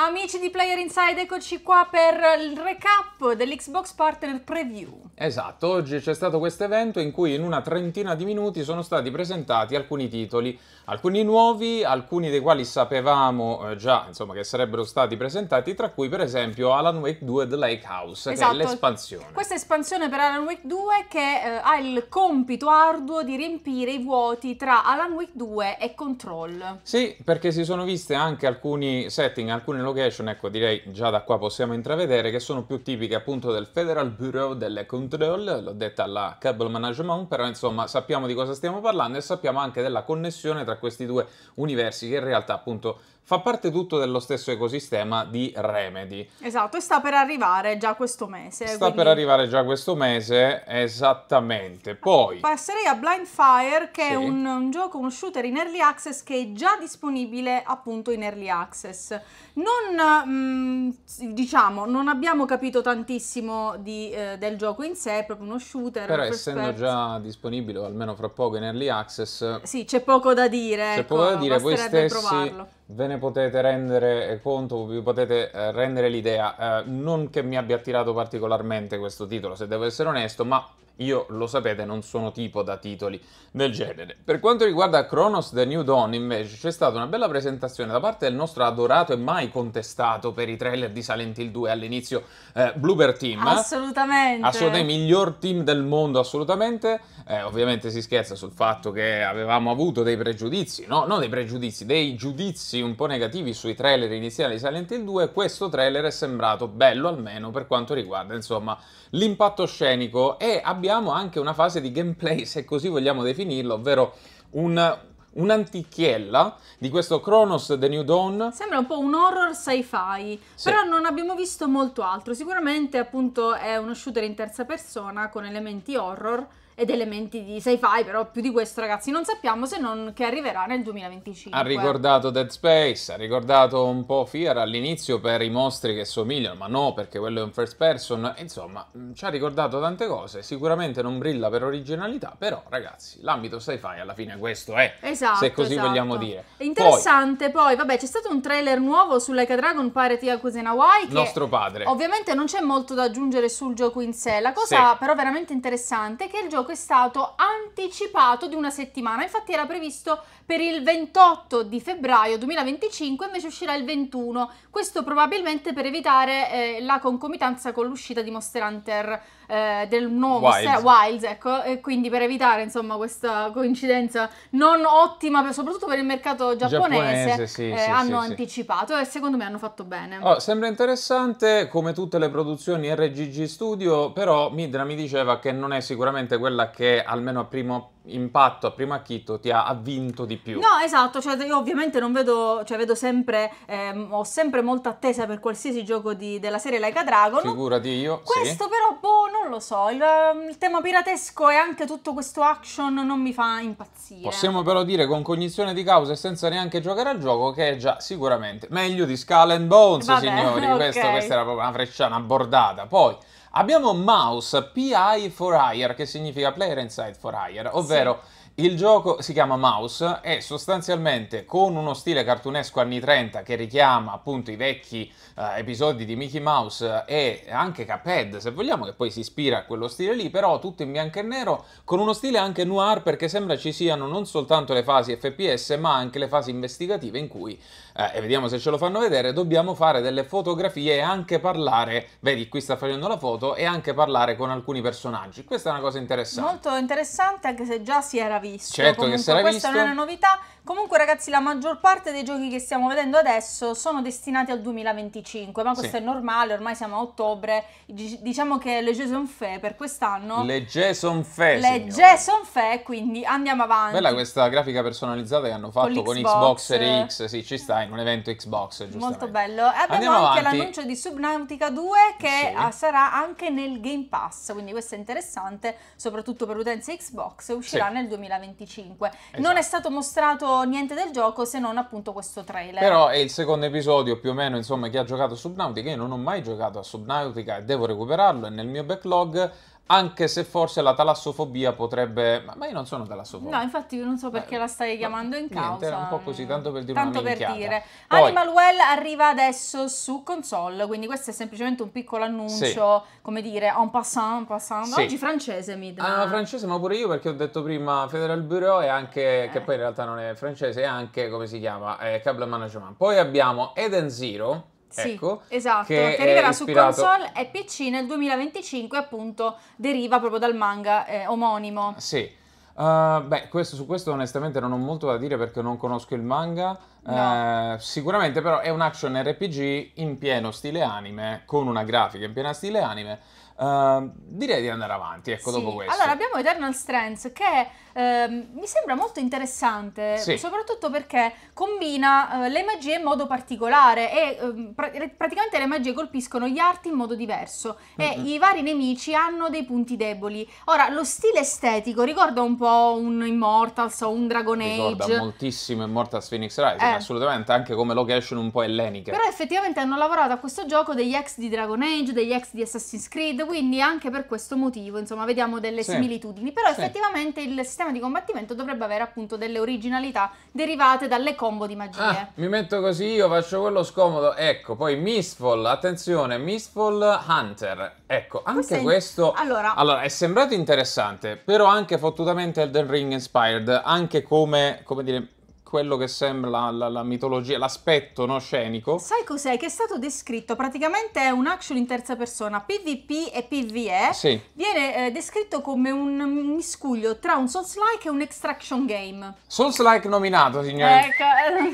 Amici di Player Inside, eccoci qua per il recap dell'Xbox Partner Preview. Esatto, oggi c'è stato questo evento in cui in una trentina di minuti sono stati presentati alcuni titoli, alcuni nuovi, alcuni dei quali sapevamo eh, già insomma, che sarebbero stati presentati, tra cui per esempio Alan Wake 2 The Lake House, esatto. che è esatto. l'espansione. Questa espansione per Alan Wake 2 che eh, ha il compito arduo di riempire i vuoti tra Alan Wake 2 e Control. Sì, perché si sono viste anche alcuni setting, alcune location, ecco direi già da qua possiamo intravedere, che sono più tipiche appunto del Federal Bureau delle Control control, l'ho detta alla cable management, però insomma sappiamo di cosa stiamo parlando e sappiamo anche della connessione tra questi due universi che in realtà appunto fa parte tutto dello stesso ecosistema di Remedy. Esatto, e sta per arrivare già questo mese. Sta quindi... per arrivare già questo mese, esattamente. Ah, Poi... Passerei a Blind Fire, che sì. è un, un, gioco, uno shooter in early access che è già disponibile appunto in early access. Non, mh, mm, diciamo, non abbiamo capito tantissimo di, eh, del gioco in sé è proprio uno shooter. Però essendo person. già disponibile, o almeno fra poco in early access, sì, c'è poco da dire. C'è ecco, poco da dire, voi stessi provarlo. ve ne potete rendere conto, vi potete eh, rendere l'idea. Eh, non che mi abbia attirato particolarmente questo titolo, se devo essere onesto, ma io lo sapete, non sono tipo da titoli del genere. Per quanto riguarda Chronos The New Dawn, invece, c'è stata una bella presentazione da parte del nostro adorato e mai contestato per i trailer di Silent Hill 2 all'inizio eh, Blooper Team. Assolutamente. Assolutamente, miglior team del mondo, assolutamente. Eh, ovviamente si scherza sul fatto che avevamo avuto dei pregiudizi, no, non dei pregiudizi, dei giudizi un po' negativi sui trailer iniziali di Silent Hill 2. Questo trailer è sembrato bello almeno per quanto riguarda, insomma, l'impatto scenico e abbiamo abbiamo anche una fase di gameplay, se così vogliamo definirlo, ovvero un, un'antichiella di questo Chronos The New Dawn. Sembra un po' un horror sci-fi, sì. però non abbiamo visto molto altro. Sicuramente appunto è uno shooter in terza persona con elementi horror ed elementi di sci-fi, però più di questo ragazzi non sappiamo se non che arriverà nel 2025. Ha ricordato Dead Space, ha ricordato un po' Fear all'inizio per i mostri che somigliano, ma no perché quello è un first person, insomma mm, ci ha ricordato tante cose, sicuramente non brilla per originalità, però ragazzi l'ambito sci-fi alla fine questo è, eh, esatto, se così esatto. vogliamo dire. È interessante poi, poi vabbè c'è stato un trailer nuovo su Like a Dragon Pirate Yakuza in Hawaii. Che nostro padre. Ovviamente non c'è molto da aggiungere sul gioco in sé, la cosa sì. però veramente interessante è che il gioco che è stato anticipato di una settimana, infatti era previsto per il 28 di febbraio 2025, invece uscirà il 21, questo probabilmente per evitare eh, la concomitanza con l'uscita di Monster Hunter eh, del nuovo Wilds, sera, Wilds ecco, e quindi per evitare insomma questa coincidenza non ottima, soprattutto per il mercato giapponese, giapponese sì, eh, sì, hanno sì, anticipato e secondo me hanno fatto bene. Oh, sembra interessante come tutte le produzioni RGG Studio, però Midra mi diceva che non è sicuramente quella che almeno a primo impatto a prima chito ti ha vinto di più. No, esatto, cioè io ovviamente non vedo, cioè vedo sempre, ehm, ho sempre molta attesa per qualsiasi gioco di, della serie Like a Dragon. Figurati io, Questo sì. però, boh, non lo so, il, ehm, il, tema piratesco e anche tutto questo action non mi fa impazzire. Possiamo però dire con cognizione di causa e senza neanche giocare al gioco che è già sicuramente meglio di Skull and Bones, Vabbè, signori, okay. questo, questa era proprio una frecciana bordata. Poi... Abbiamo Mouse PI for Hire, che significa Player Inside for Hire, ovvero sì. il gioco si chiama Mouse, è sostanzialmente con uno stile cartunesco anni 30 che richiama appunto i vecchi eh, episodi di Mickey Mouse e anche Caped, se vogliamo, che poi si ispira a quello stile lì, però tutto in bianco e nero, con uno stile anche noir perché sembra ci siano non soltanto le fasi FPS ma anche le fasi investigative in cui eh, e vediamo se ce lo fanno vedere, dobbiamo fare delle fotografie e anche parlare, vedi qui sta facendo la foto, e anche parlare con alcuni personaggi. Questa è una cosa interessante. Molto interessante anche se già si era visto. Certo Comunque, che si era questa visto. Questa è una novità. Comunque ragazzi la maggior parte dei giochi che stiamo vedendo adesso sono destinati al 2025, ma questo sì. è normale, ormai siamo a ottobre, diciamo che le Jason Fe per quest'anno... Le Jason Fe, Le signore. Jason Fe, quindi andiamo avanti. Bella questa grafica personalizzata che hanno fatto con Xbox, con Xbox Series X, sì ci sta, online, un evento Xbox, giustamente. Molto bello. E abbiamo Andiamo anche avanti. l'annuncio di Subnautica 2 che sì. Ah, sarà anche nel Game Pass, quindi questo è interessante, soprattutto per l'utenza Xbox, uscirà sì. nel 2025. Esatto. Non è stato mostrato niente del gioco se non appunto questo trailer. Però è il secondo episodio più o meno, insomma, chi ha giocato Subnautica, io non ho mai giocato a Subnautica e devo recuperarlo, è nel mio backlog anche se forse la talassofobia potrebbe... Ma io non sono talassofobo. No, infatti io non so perché Beh, la stai chiamando in niente, causa. Era un po' così, tanto per dire tanto una minchiata. per dire. Poi, Animal Well arriva adesso su console, quindi questo è semplicemente un piccolo annuncio, sì. come dire, en passant, en passant. Sì. Oggi francese mi dà. Ah, francese, ma pure io perché ho detto prima Federal Bureau e anche, eh. che poi in realtà non è francese, è anche, come si chiama, è Cable Management. Poi abbiamo Eden Zero sì, ecco, esatto, che, che arriverà ispirato... su console e PC nel 2025, appunto, deriva proprio dal manga eh, omonimo. Sì. Uh, beh, questo, su questo onestamente non ho molto da dire perché non conosco il manga. No. Eh, sicuramente però è un action RPG in pieno stile anime, con una grafica in pieno stile anime. Ehm, direi di andare avanti, ecco, sì. dopo questo. Allora, abbiamo Eternal Strength che ehm, mi sembra molto interessante, sì. soprattutto perché combina eh, le magie in modo particolare e ehm, pra praticamente le magie colpiscono gli arti in modo diverso mm -hmm. e i vari nemici hanno dei punti deboli. Ora, lo stile estetico ricorda un po' un Immortals o un Dragon ricorda Age. Ricorda moltissimo Immortals Phoenix Rising, eh. assolutamente, anche come location un po' ellenica. Però effettivamente hanno lavorato a questo gioco degli ex di Dragon Age, degli ex di Assassin's Creed, quindi anche per questo motivo, insomma, vediamo delle sì. similitudini, però sì. effettivamente il sistema di combattimento dovrebbe avere appunto delle originalità derivate dalle combo di magie. Ah, mi metto così io, faccio quello scomodo, ecco, poi Mistfall, attenzione, Mistfall Hunter, ecco, anche questo, questo allora... allora... è sembrato interessante, però anche fottutamente Elden Ring inspired, anche come, come dire quello che sembra la, la, la mitologia, l'aspetto no, scenico. Sai cos'è? Che è stato descritto, praticamente è un action in terza persona, PvP e PvE, sì. viene eh, descritto come un miscuglio tra un Souls-like e un Extraction Game. Souls-like nominato, signore.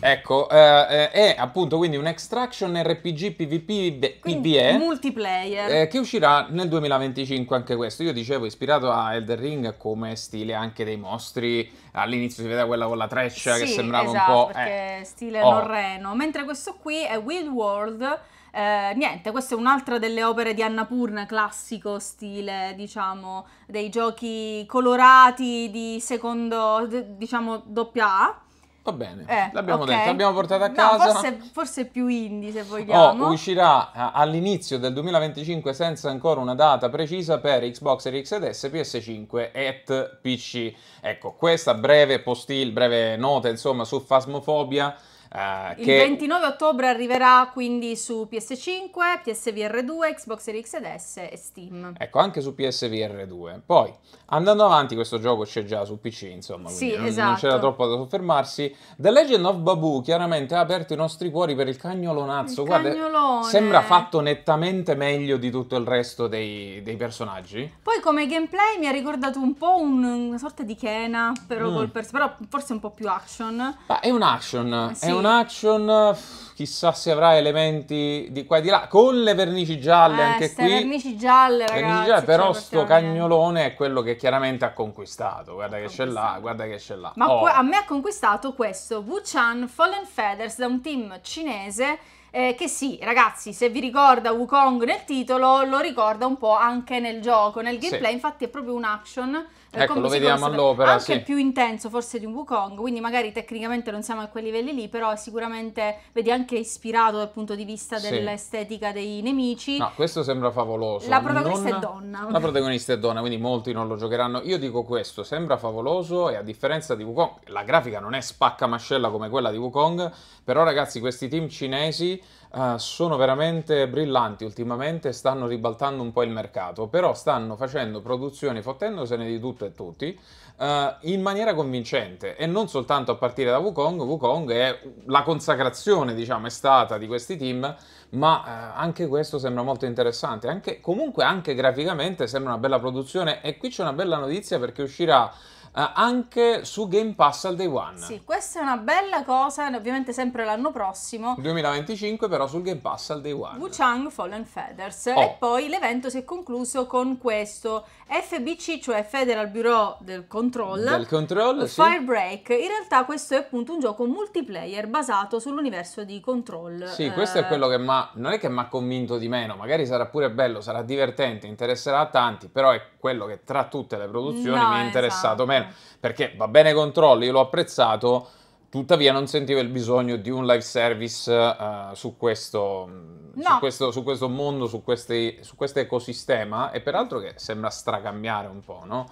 Ecco, ecco eh, eh, è appunto quindi un Extraction RPG PvP quindi PvE. Eh, multiplayer. Eh, che uscirà nel 2025 anche questo. Io dicevo, ispirato a Elder Ring come stile anche dei mostri, all'inizio si vedeva quella con la treccia sì. che sembrava esatto, un po'... perché eh, stile oh. norreno. Mentre questo qui è Wild World, eh, niente, questa è un'altra delle opere di Annapurna, classico stile, diciamo, dei giochi colorati di secondo, diciamo, doppia A. Va bene, eh, l'abbiamo okay. detto, l'abbiamo portata a casa. No, forse, forse, più indie se oh, vogliamo. Oh, uscirà eh, all'inizio del 2025 senza ancora una data precisa per Xbox Series S, PS5 e PC. Ecco, questa breve postil, breve nota insomma su Phasmophobia Uh, il 29 ottobre arriverà quindi su PS5, PSVR 2, Xbox Series X e Steam. Ecco, anche su PSVR 2. Poi, andando avanti, questo gioco c'è già su PC, insomma, sì, esatto. non c'era troppo da soffermarsi. The Legend of Babu chiaramente ha aperto i nostri cuori per il cagnolonazzo. Il Guarda, cagnolone. sembra fatto nettamente meglio di tutto il resto dei, dei, personaggi. Poi come gameplay mi ha ricordato un po' un, una sorta di Kena, però, mm. pers- però, forse un po' più action. Ma è un action, sì. è un action chissà se avrà elementi di qua e di là con le vernici gialle eh, anche qui vernici gialle ragazzi vernici gialle, però sto cagnolone è quello che chiaramente ha conquistato guarda che c'è là guarda che c'è là ma oh. a me ha conquistato questo Wuchan Fallen Feathers da un team cinese eh, che sì, ragazzi, se vi ricorda Wukong nel titolo, lo ricorda un po' anche nel gioco, nel gameplay, sì. infatti è proprio un action per ecco, lo vediamo all'opera, anche sì. più intenso forse di un Wukong, quindi magari tecnicamente non siamo a quei livelli lì, però è sicuramente vedi anche ispirato dal punto di vista sì. dell'estetica dei nemici. No, questo sembra favoloso. La protagonista non... è donna. La protagonista è donna, quindi molti non lo giocheranno. Io dico questo, sembra favoloso e a differenza di Wukong, la grafica non è spacca mascella come quella di Wukong, però ragazzi questi team cinesi uh, sono veramente brillanti ultimamente, stanno ribaltando un po' il mercato, però stanno facendo produzioni fottendosene di tutto e tutti uh, in maniera convincente e non soltanto a partire da Wukong, Wukong è la consacrazione diciamo è stata di questi team, ma uh, anche questo sembra molto interessante, anche, comunque anche graficamente sembra una bella produzione e qui c'è una bella notizia perché uscirà eh, anche su Game Pass al Day One. Sì, questa è una bella cosa, ovviamente sempre l'anno prossimo. 2025 però sul Game Pass al Day One. Wuchang Fallen Feathers. Oh. E poi l'evento si è concluso con questo. FBC, cioè Federal Bureau del Control. Del Control, Firebreak. In realtà questo è appunto un gioco multiplayer basato sull'universo di Control. Sì, questo eh... è quello che ma... non è che mi ha convinto di meno, magari sarà pure bello, sarà divertente, interesserà a tanti, però è quello che tra tutte le produzioni no, mi è interessato esatto. meno perché va bene controllo, io l'ho apprezzato, tuttavia non sentivo il bisogno di un live service uh, su, questo, mm, no. su, questo, su, questo, mondo, su, questi, su questo ecosistema, e peraltro che sembra stracambiare un po', no?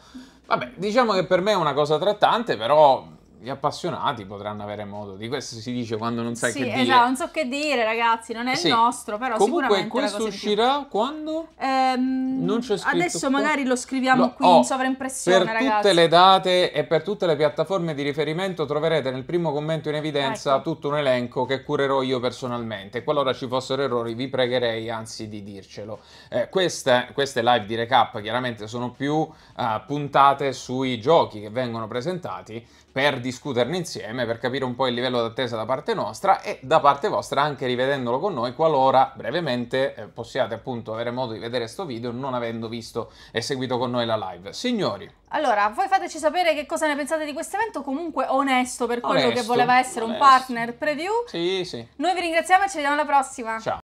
Vabbè, diciamo che per me è una cosa trattante, però gli appassionati potranno avere modo di questo si dice quando non sai sì, che esatto, dire non so che dire ragazzi non è sì. il nostro però comunque questo uscirà più... quando? Ehm, non c'è scritto adesso qua. magari lo scriviamo lo... qui oh, in sovraimpressione per ragazzi. tutte le date e per tutte le piattaforme di riferimento troverete nel primo commento in evidenza ecco. tutto un elenco che curerò io personalmente qualora ci fossero errori vi pregherei anzi di dircelo eh, queste, queste, live di recap chiaramente sono più eh, puntate sui giochi che vengono presentati per discuterne insieme, per capire un po' il livello d'attesa da parte nostra e da parte vostra anche rivedendolo con noi qualora brevemente eh, possiate appunto avere modo di vedere questo video non avendo visto e seguito con noi la live. Signori. Allora, voi fateci sapere che cosa ne pensate di questo evento, comunque onesto per quello onesto, che voleva essere onesto. un partner preview. Sì, sì. Noi vi ringraziamo e ci vediamo alla prossima. Ciao.